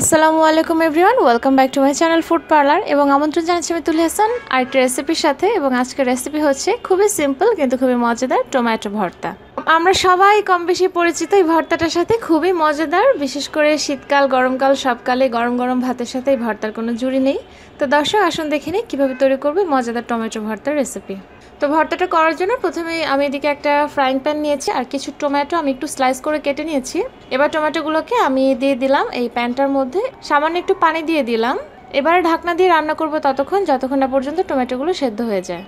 আসসালামু আলাইকুম everyone welcome back to my channel food parlour এবং আমন্ত্রণ জানাচ্ছি আমি তুলি হাসান আরেকটি রেসিপির সাথে এবং আজকের রেসিপি হচ্ছে খুবই সিম্পল কিন্তু খুবই মজাদার টমেটো ভর্তা আমরা সবাই কম বেশি পরিচিত এই ভর্তাটার সাথে খুবই মজাদার বিশেষ করে শীতকাল গরমকাল সবকালে গরম গরম ভাতের সাথে এই ভর্তার কোনো জুড়ি নেই তো দর্শক আসুন দেখে নিই কীভাবে তৈরি করবে মজাদার টমেটো ভর্তার রেসিপি তো ভর্তাটা করার জন্য প্রথমে আমি এদিকে একটা ফ্রাইং প্যান নিয়েছি আর কিছু টমেটো আমি একটু স্লাইস করে কেটে নিয়েছি এবার টমেটোগুলোকে আমি দিয়ে দিলাম এই প্যানটার মধ্যে সামান্য একটু পানি দিয়ে দিলাম এবারে ঢাকনা দিয়ে রান্না করব ততক্ষণ যতক্ষণ না পর্যন্ত টমেটোগুলো সেদ্ধ হয়ে যায়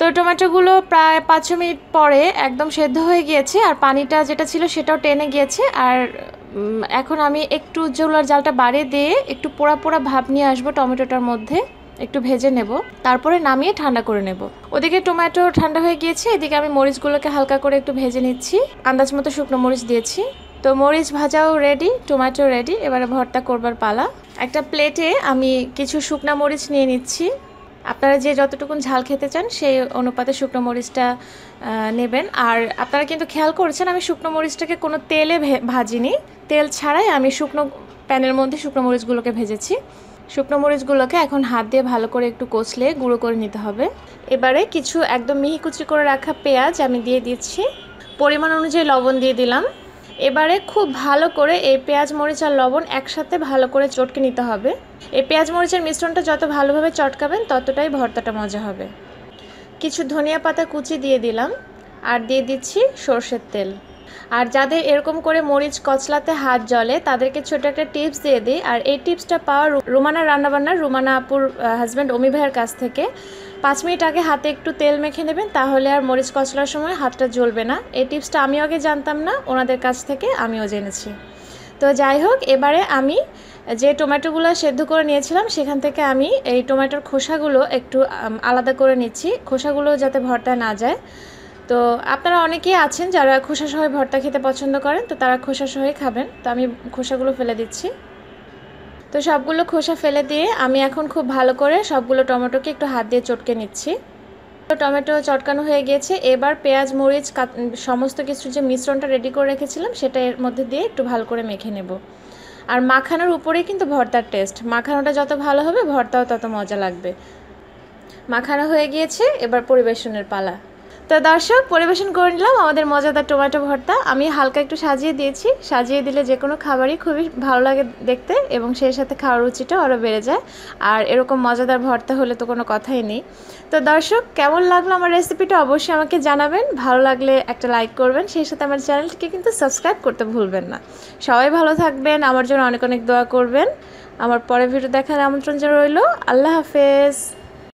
তো টমেটোগুলো প্রায় পাঁচ ছ মিনিট পরে একদম সেদ্ধ হয়ে গিয়েছে আর পানিটা যেটা ছিল সেটাও টেনে গিয়েছে আর এখন আমি একটু জোলার জালটা বাড়িয়ে দিয়ে একটু পোড়া পোড়া ভাব নিয়ে আসবো টমেটোটার মধ্যে একটু ভেজে নেব তারপরে নামিয়ে ঠান্ডা করে নেব ওদিকে টমেটো ঠান্ডা হয়ে গিয়েছে এদিকে আমি মরিচগুলোকে হালকা করে একটু ভেজে নিচ্ছি আন্দাজ মতো শুকনো মরিচ দিয়েছি তো মরিচ ভাজাও রেডি টমেটো রেডি এবারে ভর্তা করবার পালা একটা প্লেটে আমি কিছু শুকনা মরিচ নিয়ে নিচ্ছি আপনারা যে যতটুকুন ঝাল খেতে চান সেই অনুপাতে শুকনো মরিচটা নেবেন আর আপনারা কিন্তু খেয়াল করেছেন আমি শুকনো মরিচটাকে কোনো তেলে ভাজিনি তেল ছাড়াই আমি শুকনো প্যানের মধ্যে শুকনো মরিচগুলোকে ভেজেছি শুকনো মরিচগুলোকে এখন হাত দিয়ে ভালো করে একটু কষলে গুঁড়ো করে নিতে হবে এবারে কিছু একদম মিহি কুচি করে রাখা পেঁয়াজ আমি দিয়ে দিচ্ছি পরিমাণ অনুযায়ী লবণ দিয়ে দিলাম এবারে খুব ভালো করে এই পেঁয়াজ মরিচ আর লবণ একসাথে ভালো করে চটকে নিতে হবে এই পেঁয়াজ মরিচের মিশ্রণটা যত ভালোভাবে চটকাবেন ততটাই ভর্তাটা মজা হবে কিছু ধনিয়া পাতা কুচি দিয়ে দিলাম আর দিয়ে দিচ্ছি সর্ষের তেল আর যাদের এরকম করে মরিচ কচলাতে হাত জলে তাদেরকে ছোট একটা টিপস দিয়ে দিই আর এই টিপসটা পাওয়া রুমানা রান্নাবান্নার রুমানা আপুর হাজব্যান্ড অমি ভাইয়ের কাছ থেকে পাঁচ মিনিট আগে হাতে একটু তেল মেখে নেবেন তাহলে আর মরিচ কচলার সময় হাতটা জ্বলবে না এই টিপসটা আমি আগে জানতাম না ওনাদের কাছ থেকে আমিও জেনেছি তো যাই হোক এবারে আমি যে টমেটোগুলো সেদ্ধ করে নিয়েছিলাম সেখান থেকে আমি এই টমেটোর খোসাগুলো একটু আলাদা করে নিচ্ছি খোসাগুলো যাতে ভরটা না যায় তো আপনারা অনেকেই আছেন যারা খোসা সহ ভর্তা খেতে পছন্দ করেন তো তারা খোসা সহই খাবেন তো আমি খোসাগুলো ফেলে দিচ্ছি তো সবগুলো খোসা ফেলে দিয়ে আমি এখন খুব ভালো করে সবগুলো টমেটোকে একটু হাত দিয়ে চটকে নিচ্ছি টমেটো চটকানো হয়ে গিয়েছে এবার পেঁয়াজ মরিচ সমস্ত কিছু যে মিশ্রণটা রেডি করে রেখেছিলাম সেটা এর মধ্যে দিয়ে একটু ভালো করে মেখে নেব আর মাখানোর উপরে কিন্তু ভর্তার টেস্ট মাখানোটা যত ভালো হবে ভর্তাও তত মজা লাগবে মাখানো হয়ে গিয়েছে এবার পরিবেশনের পালা তো দর্শক পরিবেশন করে নিলাম আমাদের মজাদার টমেটো ভর্তা আমি হালকা একটু সাজিয়ে দিয়েছি সাজিয়ে দিলে যে কোনো খাবারই খুবই ভালো লাগে দেখতে এবং সেই সাথে খাওয়ার রুচিটা আরও বেড়ে যায় আর এরকম মজাদার ভর্তা হলে তো কোনো কথাই নেই তো দর্শক কেমন লাগলো আমার রেসিপিটা অবশ্যই আমাকে জানাবেন ভালো লাগলে একটা লাইক করবেন সেই সাথে আমার চ্যানেলটিকে কিন্তু সাবস্ক্রাইব করতে ভুলবেন না সবাই ভালো থাকবেন আমার জন্য অনেক অনেক দোয়া করবেন আমার পরে ভিডিও দেখার আমন্ত্রণ যে রইল আল্লাহ হাফেজ